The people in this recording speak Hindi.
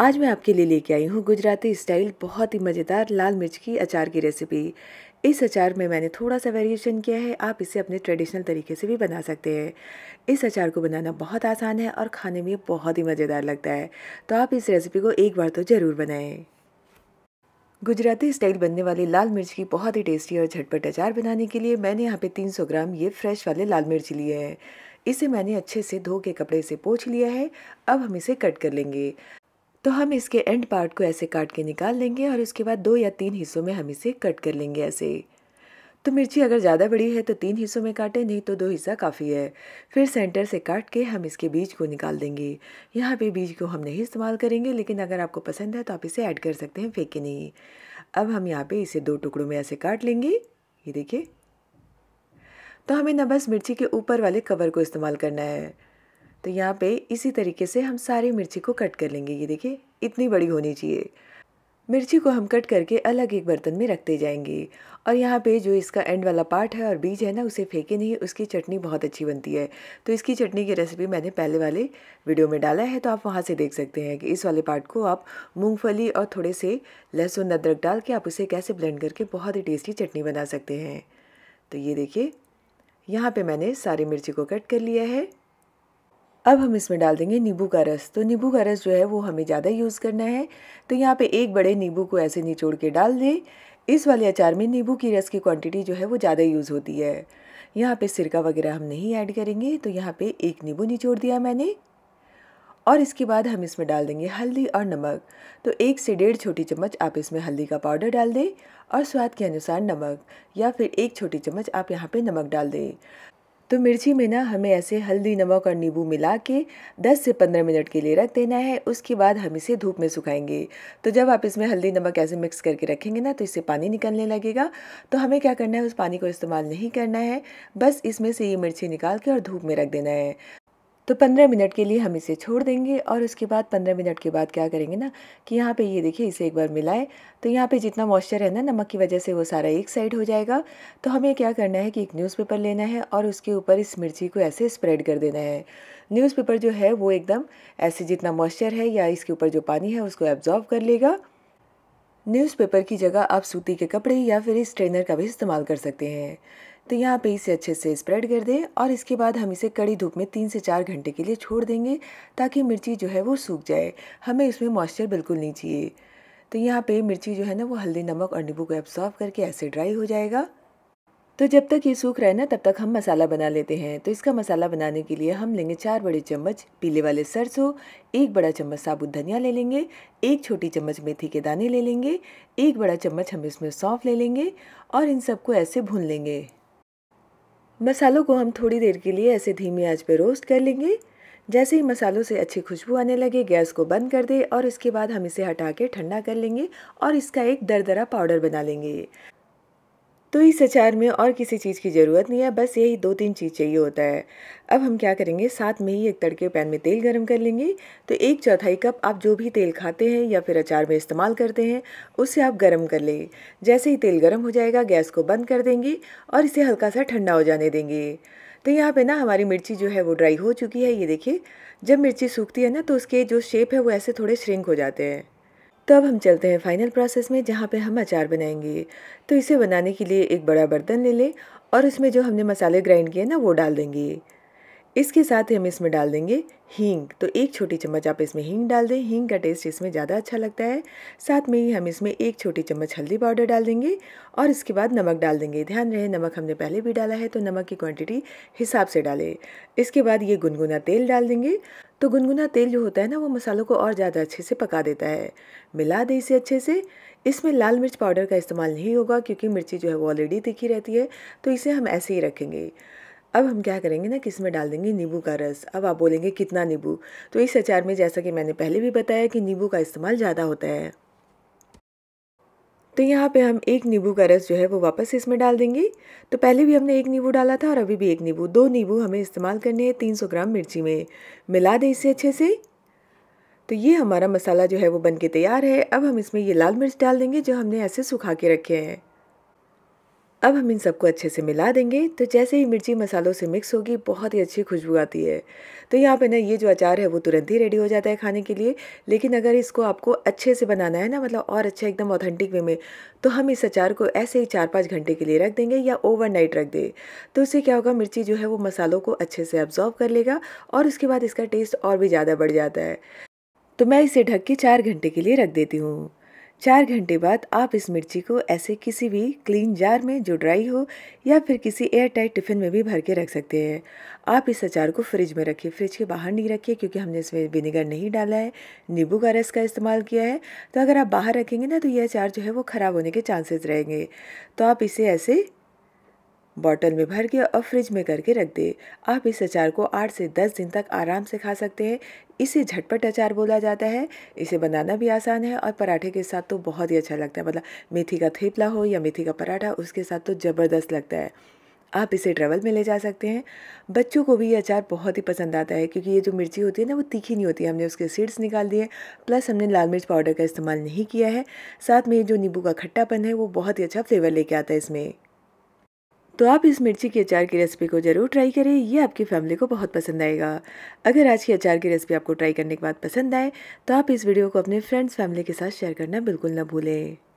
आज मैं आपके लिए लेके आई हूँ गुजराती स्टाइल बहुत ही मज़ेदार लाल मिर्च की अचार की रेसिपी इस अचार में मैंने थोड़ा सा वेरिएशन किया है आप इसे अपने ट्रेडिशनल तरीके से भी बना सकते हैं इस अचार को बनाना बहुत आसान है और खाने में बहुत ही मज़ेदार लगता है तो आप इस रेसिपी को एक बार तो ज़रूर बनाएँ गुजराती स्टाइल बनने वाले लाल मिर्च की बहुत ही टेस्टी और झटपट अचार बनाने के लिए मैंने यहाँ पे 300 ग्राम ये फ्रेश वाले लाल मिर्च लिए हैं इसे मैंने अच्छे से धो के कपड़े से पोछ लिया है अब हम इसे कट कर लेंगे तो हम इसके एंड पार्ट को ऐसे काट के निकाल लेंगे और उसके बाद दो या तीन हिस्सों में हम इसे कट कर लेंगे ऐसे तो मिर्ची अगर ज़्यादा बड़ी है तो तीन हिस्सों में काटें नहीं तो दो हिस्सा काफ़ी है फिर सेंटर से काट के हम इसके बीज को निकाल देंगे यहाँ पे बीज को हम नहीं इस्तेमाल करेंगे लेकिन अगर आपको पसंद है तो आप इसे ऐड कर सकते हैं फेंके नहीं अब हम यहाँ पे इसे दो टुकड़ों में ऐसे काट लेंगे ये देखिए तो हमें न बस मिर्ची के ऊपर वाले कवर को इस्तेमाल करना है तो यहाँ पे इसी तरीके से हम सारी मिर्ची को कट कर लेंगे ये देखिए इतनी बड़ी होनी चाहिए मिर्ची को हम कट करके अलग एक बर्तन में रखते जाएंगे और यहाँ पे जो इसका एंड वाला पार्ट है और बीज है ना उसे फेंके नहीं उसकी चटनी बहुत अच्छी बनती है तो इसकी चटनी की रेसिपी मैंने पहले वाले वीडियो में डाला है तो आप वहाँ से देख सकते हैं कि इस वाले पार्ट को आप मूंगफली और थोड़े से लहसुन अदरक डाल के आप उसे कैसे ब्लेंड करके बहुत ही टेस्टी चटनी बना सकते हैं तो ये देखिए यहाँ पर मैंने सारी मिर्ची को कट कर लिया है अब हम इसमें डाल देंगे नींबू का रस तो नींबू का रस जो है वो हमें ज़्यादा यूज़ करना है तो यहाँ पे एक बड़े नींबू को ऐसे निचोड़ के डाल दें इस वाले अचार में नींबू की रस की क्वांटिटी जो है वो ज़्यादा यूज़ होती है यहाँ पे सिरका वगैरह हम नहीं ऐड करेंगे तो यहाँ पे एक नींबू निचोड़ दिया मैंने और इसके बाद हम इसमें डाल देंगे हल्दी और नमक तो एक से डेढ़ छोटी चम्मच आप इसमें हल्दी का पाउडर डाल दें और स्वाद के अनुसार नमक या फिर एक छोटी चम्मच आप यहाँ पे नमक डाल दें तो मिर्ची में ना हमें ऐसे हल्दी नमक और नींबू मिला के 10 से 15 मिनट के लिए रख देना है उसके बाद हम इसे धूप में सुखाएंगे तो जब आप इसमें हल्दी नमक ऐसे मिक्स करके रखेंगे ना तो इससे पानी निकलने लगेगा तो हमें क्या करना है उस पानी को इस्तेमाल नहीं करना है बस इसमें से ये मिर्ची निकाल के और धूप में रख देना है तो पंद्रह मिनट के लिए हम इसे छोड़ देंगे और उसके बाद पंद्रह मिनट के बाद क्या करेंगे ना कि यहाँ पे ये देखिए इसे एक बार मिलाएं तो यहाँ पे जितना मॉइस्चर है ना नमक की वजह से वो सारा एक साइड हो जाएगा तो हमें क्या करना है कि एक न्यूज़पेपर लेना है और उसके ऊपर इस मिर्ची को ऐसे स्प्रेड कर देना है न्यूज़पेपर जो है वो एकदम ऐसे जितना मॉइस्चर है या इसके ऊपर जो पानी है उसको एब्जॉर्व कर लेगा न्यूज़पेपर की जगह आप सूती के कपड़े या फिर इस ट्रेनर का भी इस्तेमाल कर सकते हैं तो यहाँ पे इसे अच्छे से स्प्रेड कर दें और इसके बाद हम इसे कड़ी धूप में तीन से चार घंटे के लिए छोड़ देंगे ताकि मिर्ची जो है वो सूख जाए हमें इसमें मॉइस्चर बिल्कुल नहीं चाहिए तो यहाँ पे मिर्ची जो है ना वो हल्दी नमक और नींबू को एब्सॉर्व करके ऐसे ड्राई हो जाएगा तो जब तक ये सूख रहा है ना तब तक हम मसाला बना लेते हैं तो इसका मसाला बनाने के लिए हम लेंगे चार बड़े चम्मच पीले वाले सरसों एक बड़ा चम्मच साबुत धनिया ले लेंगे एक छोटी चम्मच मेथी के दाने ले लेंगे एक बड़ा चम्मच हम इसमें सौंफ ले लेंगे और इन सबको ऐसे भून लेंगे मसालों को हम थोड़ी देर के लिए ऐसे धीमी आंच पर रोस्ट कर लेंगे जैसे ही मसालों से अच्छी खुशबू आने लगे गैस को बंद कर दे और इसके बाद हम इसे हटा के ठंडा कर लेंगे और इसका एक दरदरा पाउडर बना लेंगे तो इस अचार में और किसी चीज़ की ज़रूरत नहीं है बस यही दो तीन चीज़ चाहिए होता है अब हम क्या करेंगे साथ में ही एक तड़के पैन में तेल गरम कर लेंगे तो एक चौथाई कप आप जो भी तेल खाते हैं या फिर अचार में इस्तेमाल करते हैं उसे आप गर्म कर लें जैसे ही तेल गर्म हो जाएगा गैस को बंद कर देंगे और इसे हल्का सा ठंडा हो जाने देंगे तो यहाँ पे ना हमारी मिर्ची जो है वो ड्राई हो चुकी है ये देखिए जब मिर्ची सूखती है ना तो उसके जो शेप है वो ऐसे थोड़े श्रिंक हो जाते हैं तो अब हम चलते हैं फाइनल प्रोसेस में जहाँ पे हम अचार बनाएंगे तो इसे बनाने के लिए एक बड़ा बर्तन ले लें और इसमें जो हमने मसाले ग्राइंड किए ना वो डाल देंगे इसके साथ ही हम इसमें डाल देंगे हींग तो एक छोटी चम्मच आप इसमें हींग डाल दें हींग का टेस्ट इसमें ज़्यादा अच्छा लगता है साथ में ही हम इसमें एक छोटी चम्मच हल्दी पाउडर डाल देंगे और इसके बाद नमक डाल देंगे ध्यान रहे नमक हमने पहले भी डाला है तो नमक की क्वांटिटी हिसाब से डालें इसके बाद ये गुनगुना तेल डाल देंगे तो गुनगुना तेल जो होता है ना वो मसालों को और ज़्यादा अच्छे से पका देता है मिला दे इसे अच्छे से इसमें लाल मिर्च पाउडर का इस्तेमाल नहीं होगा क्योंकि मिर्ची जो है वो ऑलरेडी तीखी रहती है तो इसे हम ऐसे ही रखेंगे अब हम क्या करेंगे ना कि इसमें डाल देंगे नींबू का रस अब आप बोलेंगे कितना नींबू तो इस अचार में जैसा कि मैंने पहले भी बताया कि नींबू का इस्तेमाल ज़्यादा होता है तो यहाँ पे हम एक नींबू का रस जो है वो वापस इसमें डाल देंगे तो पहले भी हमने एक नींबू डाला था और अभी भी एक नींबू दो नींबू हमें इस्तेमाल करने हैं सौ ग्राम मिर्ची में मिला दें इसे अच्छे से तो ये हमारा मसाला जो है वो बन के तैयार है अब हम इसमें ये लाल मिर्च डाल देंगे जो हमने ऐसे सुखा के रखे हैं अब हम इन सबको अच्छे से मिला देंगे तो जैसे ही मिर्ची मसालों से मिक्स होगी बहुत ही अच्छी खुशबू आती है तो यहाँ पे ना ये जो अचार है वो तुरंत ही रेडी हो जाता है खाने के लिए लेकिन अगर इसको आपको अच्छे से बनाना है ना मतलब और अच्छा एकदम ऑथेंटिक वे में तो हम इस अचार को ऐसे ही चार पाँच घंटे के लिए रख देंगे या नाइट रख दें तो उससे क्या होगा मिर्ची जो है वो मसालों को अच्छे से अब्जॉर्व कर लेगा और उसके बाद इसका टेस्ट और भी ज़्यादा बढ़ जाता है तो मैं इसे ढक के चार घंटे के लिए रख देती हूँ चार घंटे बाद आप इस मिर्ची को ऐसे किसी भी क्लीन जार में जो ड्राई हो या फिर किसी एयर टाइट टिफ़िन में भी भर के रख सकते हैं आप इस अचार को फ्रिज में रखिए फ्रिज के बाहर नहीं रखिए क्योंकि हमने इसमें विनेगर नहीं डाला है नींबू का रस का इस्तेमाल किया है तो अगर आप बाहर रखेंगे ना तो यह अचार जो है वो ख़राब होने के चांसेस रहेंगे तो आप इसे ऐसे बॉटल में भर के और फ्रिज में करके रख दे आप इस अचार को आठ से दस दिन तक आराम से खा सकते हैं इसे झटपट अचार बोला जाता है इसे बनाना भी आसान है और पराठे के साथ तो बहुत ही अच्छा लगता है मतलब मेथी का थेपला हो या मेथी का पराठा उसके साथ तो ज़बरदस्त लगता है आप इसे ट्रेवल में ले जा सकते हैं बच्चों को भी ये अचार बहुत ही पसंद आता है क्योंकि ये जो मिर्ची होती है ना वो तीखी नहीं होती है हमने उसके सीड्स निकाल दिए प्लस हमने लाल मिर्च पाउडर का इस्तेमाल नहीं किया है साथ में ये जो नींबू का खट्टापन है वो बहुत ही अच्छा फ्लेवर लेके आता है इसमें तो आप इस मिर्ची के अचार की रेसिपी को ज़रूर ट्राई करें ये आपकी फैमिली को बहुत पसंद आएगा अगर आज की अचार की रेसिपी आपको ट्राई करने के बाद पसंद आए तो आप इस वीडियो को अपने फ्रेंड्स फैमिली के साथ शेयर करना बिल्कुल ना भूलें